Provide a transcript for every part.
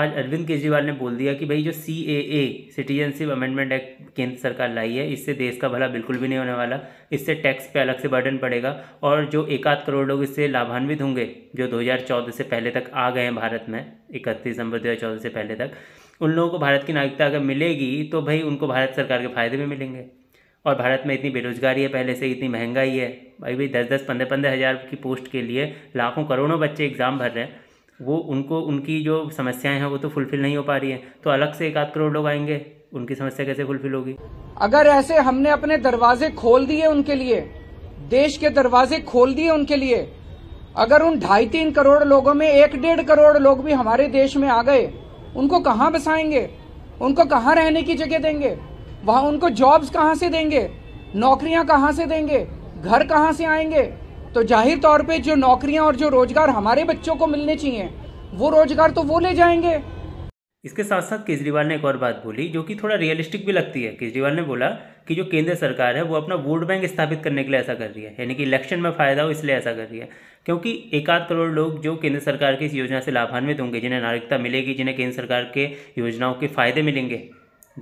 आज अरविंद केजरीवाल ने बोल दिया कि भाई जो C A A citizenship amendment act केंद्र सरकार लाई है इससे देश का भला बिल्कुल भी नहीं होने वाला इससे टैक्स पे अलग से बर्डन पड़ेगा और जो एक आध करोड़ लोग इससे लाभान्वित होंगे जो 2014 से पहले तक आ गए हैं भारत में इकतीस दिसंबर दो से पहले तक उन लोगों को भारत की नागरिकता अगर मिलेगी तो भाई उनको भारत सरकार के फ़ायदे भी मिलेंगे और भारत में इतनी बेरोजगारी है पहले से इतनी महंगाई है भाई भाई दस दस पंद्रह पंद्रह हज़ार की पोस्ट के लिए लाखों करोड़ों बच्चे एग्ज़ाम भर रहे हैं वो उनको उनकी जो समस्याएं हैं वो तो फुलफिल नहीं हो पा रही है तो अलग से एक आध करोड़ लोग आएंगे उनकी समस्या कैसे फुलफिल होगी अगर ऐसे हमने अपने दरवाजे खोल दिए उनके लिए देश के दरवाजे खोल दिए उनके लिए अगर उन ढाई तीन करोड़ लोगों में एक डेढ़ करोड़ लोग भी हमारे देश में आ गए उनको कहाँ बसाएंगे उनको कहाँ रहने की जगह देंगे वहाँ उनको जॉब्स कहाँ से देंगे नौकरियाँ कहाँ से देंगे घर कहाँ से आएंगे तो जाहिर तौर पे जो नौकरियां और जो रोजगार हमारे बच्चों को मिलने चाहिए वो रोजगार तो वो ले जाएंगे इसके साथ साथ केजरीवाल ने एक और बात बोली जो कि थोड़ा रियलिस्टिक भी लगती है केजरीवाल ने बोला कि जो केंद्र सरकार है वो अपना वोट बैंक स्थापित करने के लिए ऐसा कर रही है यानी कि इलेक्शन में फ़ायदा हो इसलिए ऐसा कर रही है क्योंकि एक आध करोड़ लोग जो केंद्र सरकार की इस योजना से लाभान्वित होंगे जिन्हें नागरिकता मिलेगी जिन्हें केंद्र सरकार के योजनाओं के फ़ायदे मिलेंगे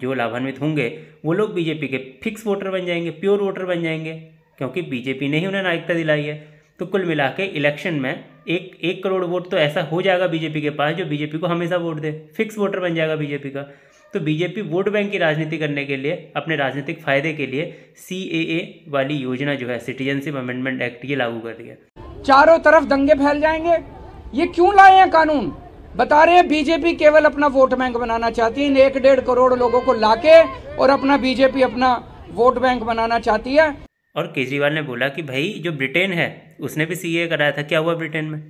जो लाभान्वित होंगे वो लोग बीजेपी के फिक्स वोटर बन जाएंगे प्योर वोटर बन जाएंगे क्योंकि बीजेपी ने ही उन्हें नागरिकता दिलाई है तो कुल मिला के इलेक्शन में एक एक करोड़ वोट तो ऐसा हो जाएगा बीजेपी के पास जो बीजेपी को हमेशा वोट दे फिक्स वोटर बन जाएगा बीजेपी का तो बीजेपी वोट बैंक की राजनीति करने के लिए अपने राजनीतिक फायदे के लिए सी वाली योजना जो है सिटीजनशिप अमेंडमेंट एक्ट ये लागू कर दिया चारों तरफ दंगे फैल जाएंगे ये क्यों लाए हैं कानून बता रहे हैं बीजेपी केवल अपना वोट बैंक बनाना चाहती है एक डेढ़ करोड़ लोगों को लाके और अपना बीजेपी अपना वोट बैंक बनाना चाहती है और केजरीवाल ने बोला कि भाई जो ब्रिटेन है उसने भी सीए कराया था क्या हुआ ब्रिटेन में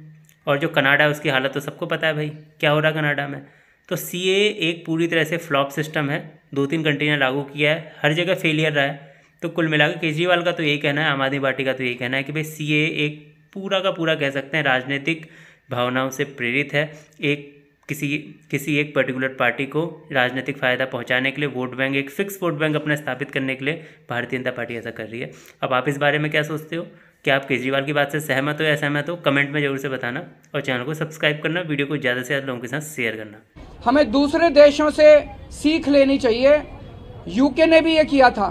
और जो कनाडा है उसकी हालत तो सबको पता है भाई क्या हो रहा कनाडा में तो सीए एक पूरी तरह से फ्लॉप सिस्टम है दो तीन कंट्री ने लागू किया है हर जगह फेलियर रहा है तो कुल मिलाकर केजरीवाल का तो यही कहना है आम आदमी पार्टी का तो यही कहना है कि भाई सी एक पूरा का पूरा कह सकते हैं राजनीतिक भावनाओं से प्रेरित है एक किसी किसी एक पर्टिकुलर पार्टी को राजनीतिक फ़ायदा पहुंचाने के लिए वोट बैंक एक फिक्स वोट बैंक अपना स्थापित करने के लिए भारतीय जनता पार्टी ऐसा कर रही है अब आप इस बारे में क्या सोचते हो क्या आप केजरीवाल की बात से सहमत हो या सहमत हो कमेंट में जरूर से बताना और चैनल को सब्सक्राइब करना वीडियो को ज़्यादा से ज़्यादा लोगों के साथ शेयर करना हमें दूसरे देशों से सीख लेनी चाहिए यूके ने भी ये किया था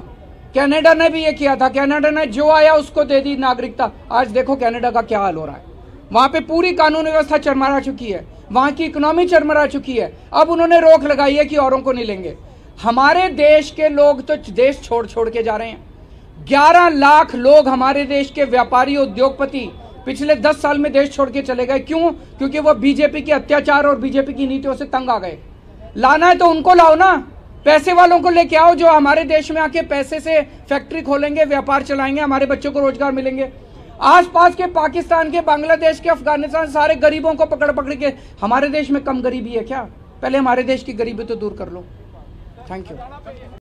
कैनेडा ने भी ये किया था कैनेडा ने जो आया उसको दे दी नागरिकता आज देखो कैनेडा का क्या हाल हो रहा है वहां पे पूरी कानून व्यवस्था चरमरा चुकी है वहाँ की इकोनॉमी चरमरा चुकी है अब उन्होंने रोक लगाई है कि औरों को नहीं लेंगे हमारे देश के लोग तो देश छोड़ छोड़ के जा रहे हैं ग्यारह लाख लोग हमारे देश के व्यापारी उद्योगपति पिछले दस साल में देश छोड़ के चले गए क्यों क्योंकि वो बीजेपी के अत्याचार और बीजेपी की नीतियों से तंग आ गए लाना है तो उनको लाओ ना पैसे वालों को लेके आओ जो हमारे देश में आके पैसे से फैक्ट्री खोलेंगे व्यापार चलाएंगे हमारे बच्चों को रोजगार मिलेंगे आसपास के पाकिस्तान के बांग्लादेश के अफगानिस्तान सारे गरीबों को पकड़ पकड़ के हमारे देश में कम गरीबी है क्या पहले हमारे देश की गरीबी तो दूर कर लो थैंक यू